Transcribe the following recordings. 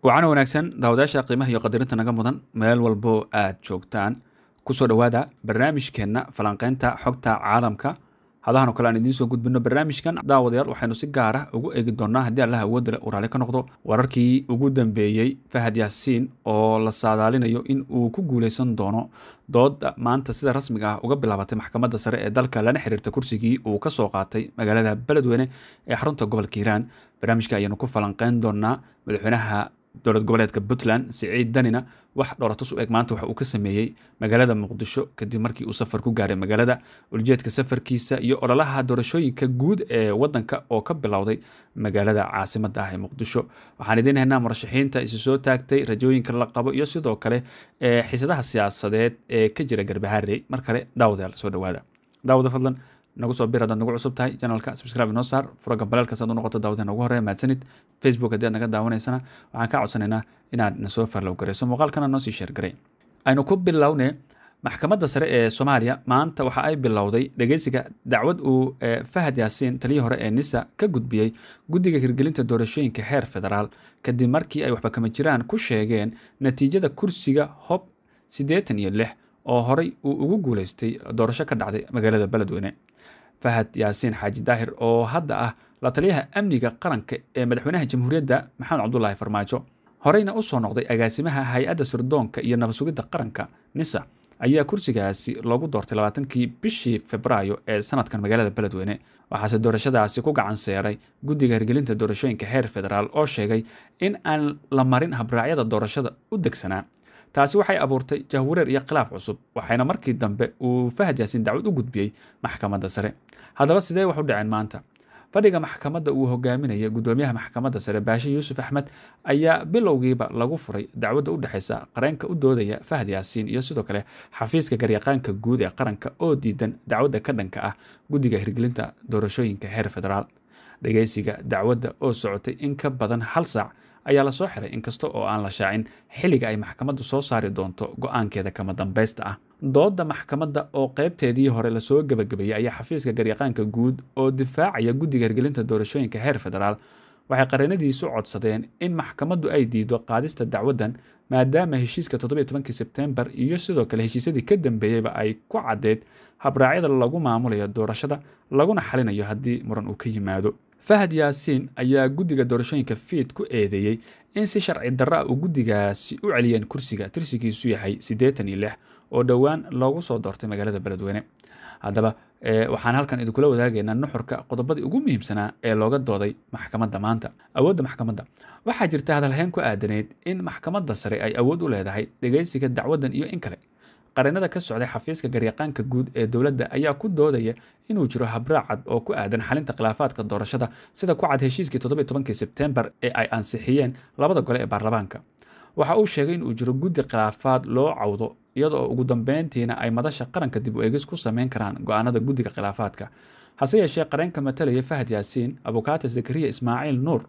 wacaana wanaagsan daawadayaasha qiimaha iyo qadirinta naga mudan meel walbo aad joogtaan kusoo dhowaada barnaamijkeenna falanqeynta xogta caalamka hadahan oo kale aan idiin soo gudbino barnaamijkan daawadayaal waxaynu si gaar ah ugu eegi doonnaa haddii allaha awoodda leh uu raalli ka noqdo wararkii ugu dambeeyey fahad yaasiin oo la saadaalinayo in uu ku guulaysan doono dooda maanta sida rasmiga ah uga bilaabatay maxkamadda sare ee dalka lana xiriirta kursigii uu ka soo qaatay magaalada beledweyne ee xarunta gobolka hiiraan barnaamijka ayaanu ku falanqeyn doonnaa madaxweynaha dowlad goboleedka puntland siciid danina wax dhooratus u eg maanta waxa uu ka sameeyey magaalada muqdisho kadib markii uu safar ku gaaray magaalada uljeedka safarkiisa iyo ololaha doorashooyinka guud ee wadanka oo ka bilowday magaalada caasimadda ah ee muqdisho waxaan idiin haynaa murashaxiinta isu soo taagtay rajooyinka la qabo iyo sidoo kale ee eh, siyaasadeed ee ka jira garbahaarey mar kale daawadayaa lasoo dhawaada daawada fadlan nagu soo bir haddaad nagu cusub tahay janalka subscribe inoo saar furo gambaleelka saad u noqoto daawadeen ugu horreya mahadsanid facebook haddii aad naga daawanaysana waxaan ka codsanaynaa inaad nasoo farlow muuqaalkana noo sii sheergaray aynu ku bilowne maxkamadda sare ee soomaaliya maanta waxa ay bilowday dhegeysiga dacwad uu eh, fahad yaasiin taliyii hore ee nisa ka gudbiyey guddiga hirgelinta doorashooyinka heer federaal kadib markii ay waxba kama jiraan ku sheegeen natiijada kursiga hob siddeetan iyo lix oo horay uu ugu guulaystay doorasho ka dhacday magaalada beledweyne fahad yaasiin xaaji daahir oo hadda ah la taliyaha amniga qaranka ee madaxweynaha jamhuuriyadda maxamed cabdulaahi farmaajo horeyna u soo noqday agaasimaha hay-adda sirdoonka iyo nabadsugidda qaranka nisa ayaa kursigaasi loogu doortay labaatankii bishii febraayo ee sanadkan magaalada beledweyne waxaase doorashadaasi ku gacan seeray guddiga hirgelinta doorashooyinka heer federaal oo sheegay in aan la marin habraacyada doorashada u degsanaa taasi waxay abuurtay jahwareer iyo khilaaf cusub waxayna markii dambe uu fahad yaasiin dacwad u gudbiyey maxkamadda sare haddaba sidee wax u dhaceen maanta fadhiga maxkamadda uu hogaaminaya gudoomiyaha maxkamadda sare baashi yuusuf axmed ayaa bilowgiiba lagu furay dacwadda u dhexaysa qareenka u doodaya fahad yaasiin iyo sidoo kale xafiiska garyaqaanka guud ee qaranka oo diidan dacwadda ka dhanka ah guddiga hirgelinta doorashooyinka heer federaal dhegeysiga dacwadda oo socotay in ka badan hal saac ayaa lasoo xiray inkasta oo aan la shaacin xilliga ay maxkamaddu soo saari doonto go'aankeeda kama dambaysta ah dooda maxkamadda oo qaybteedii hore lasoo gebagabeeyey ayaa xafiiska garyaqaanka guud oo difaacaya guddiga hirgelinta doorashooyinka heer federaal waxay qareenadiisu codsadeen in maxkamaddu ay diido qaadista dacwaddan maadaama heshiiska todobayotobankii sebteembar iyo sidoo kale heshiisyadii ka dambeeyeyba ay ku caddeed habraacyada lagu maamulayo doorashada laguna xalinayo haddii muran uu ka yimaado fahad yaasiin ayaa guddiga doorashooyinka fiid ku eedeeyey in si sharci darro ah uu guddigaasi u celiyeen kursiga tirsigiisu yahay siddeetan iyo lix oo dhowaan loogu soo doortay magaalada beledweyne haddaba eh, waxaan halkan idinkula wadaagaynaa nuxurka qodobadii ugu muhiimsanaa ee looga dooday maxkamadda maanta awoodda maxkamadda waxaa jirta hadalhayn ku aadaneyd in maxkamadda sare ay awood u leedahay dhegaysiga dacwaddan iyo in kale qarinada ka socday xafiiska garyaqaanka guud ee dowladda ayaa ku doodaya inuu jiro habraac cad oo ku aadan xalinta khilaafaadka doorashada sida ku cad heshiiskii todobaitobankii sebtembar ee ay ansixiyeen labada gole ee baarlamaanka waxa uu sheegay inuu jiro guddi khilaafaad loo cawdo iyada ugu dambeyntiina ay madasha qaranka dib u eegis ku samayn karaan go-aanada guddiga khilaafaadka hase yeeshee qareenka matalaya fahad yaasiin abukaate zakariya ismaaciil nuur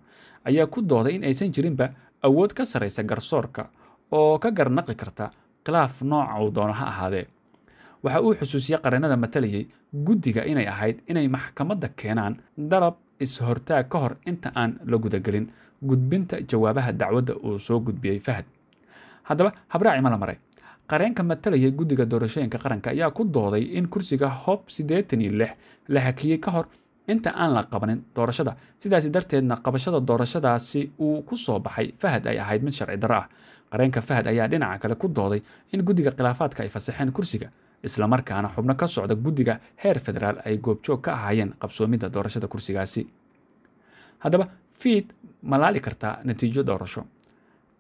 ayaa ku dooday in aysan jirinba awood ka sarraysa garsoorka oo ka garnaqi karta khilaaf nooca uu doono ha ahaadee waxa uu xusuusiyey qareenada matalayay guddiga inay ahayd inay maxkamadda keenaan dalab is-hortaag ka hor inta aan la gudagelin gudbinta jawaabaha dacwadda uu soo gudbiyey fahad haddaba habraaci ma la maray qareenka matalaya guddiga doorashooyinka qaranka ayaa ku dooday in kursiga hob siddeetan iyo lix la hakiyey ka hor inta aan la qabanin doorashada sidaasi darteedna qabashada doorashadaasi uu ku soo baxay fahad ay ahayd mid sharci darro ah qareenka fahad ayaa dhinaca kale ku dooday in guddiga khilaafaadka ay fasaxeen kursiga isla markaana xubno ka socda guddiga heer federaal ay goobjoog ka ahaayeen qabsoomidda doorashada kursigaasi haddaba fiid ma laali kartaa natiijo doorasho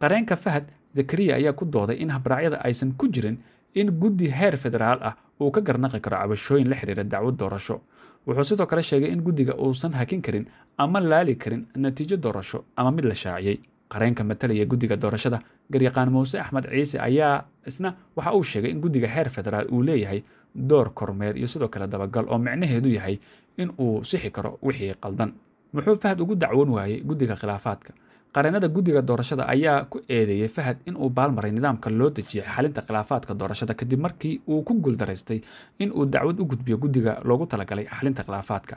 qareenka fahad zakariya ayaa ku dooday in habraacyada aysan ku jirin in guddi heer federaal ah uu ka garnaqi karo cabashooyin la xiriira dacwad doorasho wuxuu sidoo kale sheegay in guddiga uusan hakin karin ama laali karin natiijo doorasho ama mid la shaaciyey qareenka matalaya guddiga doorashada garyaqaan muuse axmed ciise ayaa isna waxa uu sheegay in guddiga heer federaal uu leeyahay door kormeer iyo sidoo kale dabagal oo micnaheedu yahay in uu sixi karo wixii qaldan muxuu fahad ugu dacwoon waayey guddiga khilaafaadka qareenada guddiga doorashada ayaa ku eedeeyey fahad inuu baalmaray nidaamka loo dejiyay xalinta khilaafaadka doorashada kadib markii uu ku guuldaraystay in uu dacwad u gudbiyo guddiga loogu talagalay xalinta khilaafaadka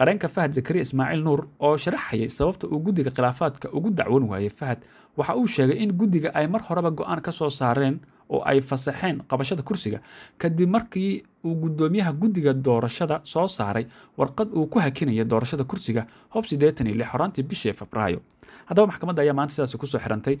qareenka fahad zakariya ismaaciil nuur oo sharaxayay sababta uu guddiga khilaafaadka ugu dacwan waayey fahad waxa uu sheegay in guddiga ay mar horeba go-aan ka soo saareen oo ay fasaxeen qabashada kursiga kadib markii uu guddoomiyaha guddiga doorashada soo saaray warqad uu ku hakinaya doorashada kursiga hoob siddeetan iyo lix horaantii bishii febraayo haddaba maxkamadda ayaa maanta sidaasi kusoo xirantay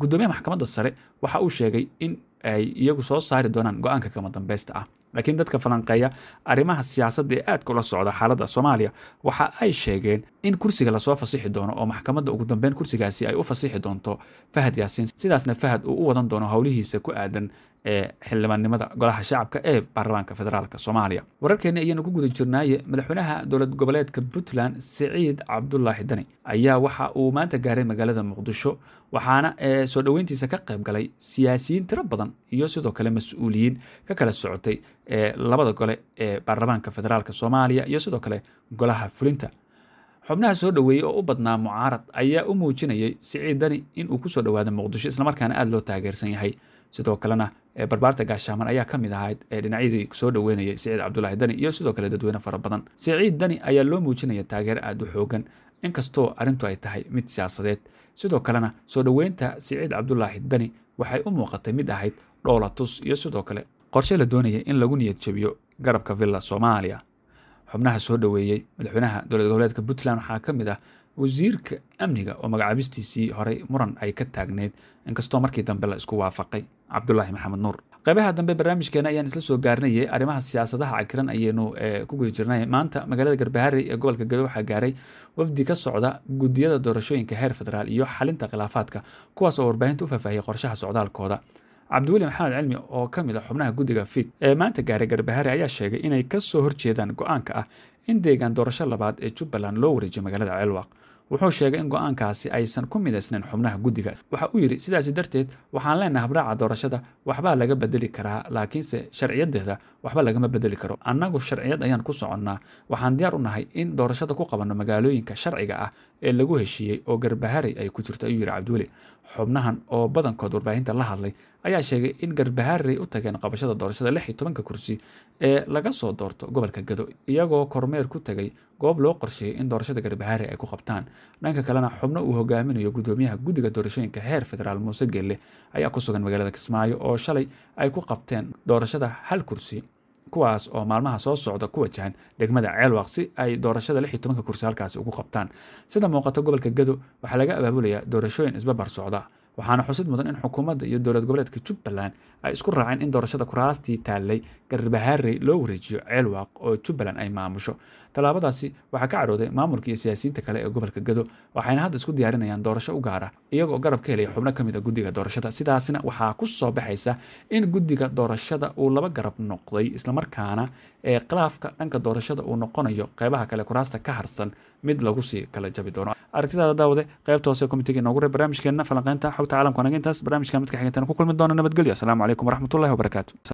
guddoomiyaha maxkamadda sare waxa uu sheegay in ay iyagu soo saari doonaan go-aanka kama dambaysta ah laakiin dadka falanqeeya arrimaha siyaasadda ee aadka ula socda xaaladda soomaaliya waxa ay sheegeen in kursiga lasoo fasixi doono oo maxkamadda ugu dambeyn kursigaasi ay u fasixi doonto fahad yaasiin sidaasna fahad uu u wadan doono howlihiisa ku aadan ee xildhibaannimada golaha shacabka ee baarlamaanka federaalk soomaaliya wararkeenna ayaanu ku guda jirnaaye madaxweynaha dowlad goboleedka puntland siciid cabdulaahi dani ayaa waxa uu maanta gaaray magaalada muqdisho waxaana soo dhoweyntiisa ka qayb galay siyaasiyiin tiro badan iyo sidoo kale mas-uuliyiin ka kala socotay ee labada gole ee baarlamaanka federaalk soomaaliya iyo sidoo kale golaha fulinta xubnaha soo dhoweeyey oo u badnaa mucaarad ayaa u muujinayay siciid dani inuu kusoo dhowaado muqdisho islamarkaana aada loo taageersan yahay sidoo kalena barbaarta gaashaaman ayaa ka mid ahayd ee dhinacyadii soo dhaweynayay siciid cabdulaahi dani iyo sidoo kale dadweyne fara badan siciid dani ayaa loo muujinaya taageer aada u xoogan inkastoo arrintu ay tahay mid siyaasadeed sidoo kalena soo dhoweynta siciid cabdulaahi dani waxay u muuqatay mid ahayd dhoola tus iyo sidoo kale qorshe la doonaya in lagu niyad jabiyo garabka villa soomaaliya xubnaha soo dhoweeyey madaxweynaha dowlad goboleedka puntland waxaa ka mid ah wasiirka amniga oo magacaabistiisii horay muran ay ka taagneyd inkastoo markii dambe la isku waafaqay cabdulaahi maxamed nuur qeybaha dambe barnaamijkeena ayaan isla soo gaarnayay arrimaha siyaasadaha cakiran ayaynu eh, ku guda jirnay maanta magaalada garbaharey ee gobolka gedo waxaa gaaray wafdi ka socda guddiyada doorashooyinka heer federaal iyo xalinta khilaafaadka kuwaas oo warbaahinta u faahfaahiyay qorshaha socdaalkooda cabdiweli maxamed cilmi oo ka mid ah xubnaha guddiga fit ee maanta gaaray garbahari ayaa sheegay inay ka soo horjeedaan go-aanka ah in deegaan doorasho labaad ee jubbaland loo wareejiyo magaalada ceelwaq wuxuu sheegay in go-aankaasi aysan ku midaysnayn xubnaha guddiga waxa uu yidhi sidaasi darteed waxaan leenahay habraaca doorashada waxbaa laga bedeli karaa laakiinse sharciyadeeda waxba lagama bedeli karo annagu sharciyad ayaan ku soconnaa waxaan diyaar u nahay in doorashada ku qabanno magaalooyinka sharciga ah ee lagu heshiiyey oo garbaharay ay ku jirto ayuu yidhi cabdiweli xubnahan oo badankood warbaahinta la hadlay ayaa sheegay in garbaharay u tageen qabashada doorashada lix iyo tobanka kursi ee laga soo doorto gobolka gado iyagoo kormeer ku tegay goob loo qorsheeyey in doorashada garbaharay ay ku qabtaan dhanka kalena xubno uu hogaaminayo guddoomiyaha guddiga doorashooyinka heer federaal muuse geelle ayaa ku sugan magaalada kismaayo oo shalay ay ku qabteen doorashada hal kursi kuwaas oo maalmaha soo socda ku wajahan degmada ceelwaqsi ay doorashada lix iyo tobanka kursi halkaasi ugu qabtaan sida muuqata gobolka gedo waxaa laga abaabulayaa doorashooyin isbabar socda waxaana xusid mudan in xukuumadda iyo dowlad goboleedka jubbaland ay isku raaceen in doorashada kuraastii taallay garbahaarey loo wareejiyo ceelwaaq oo jubbaland ay maamusho tallaabadaasi waxaa ka carooday maamulka iyo siyaasiyiinta kale ee gobolka gado waxayna hadda isku diyaarinayaan doorasho u gaar iyagoo garab ka helaya xubno ka mid a ah guddiga doorashada sidaasna waxaa ku soo baxaysa in guddiga doorashada uu laba garab noqday islamarkaana ee khilaafka dhanka doorashada uu noqonayo qeybaha kale kuraasta ka harsan mid lagu sii kala jabi doono aragtidaada daawade qeybta hoose komitiga inoogu re barnaamijkeenna falanqeynta xogta caalamka anaga intaas barnaamijka midka xiganteena ku kulmi doona nabadgelyo asalaamu calaykum waraxmatullahi wabarakaatu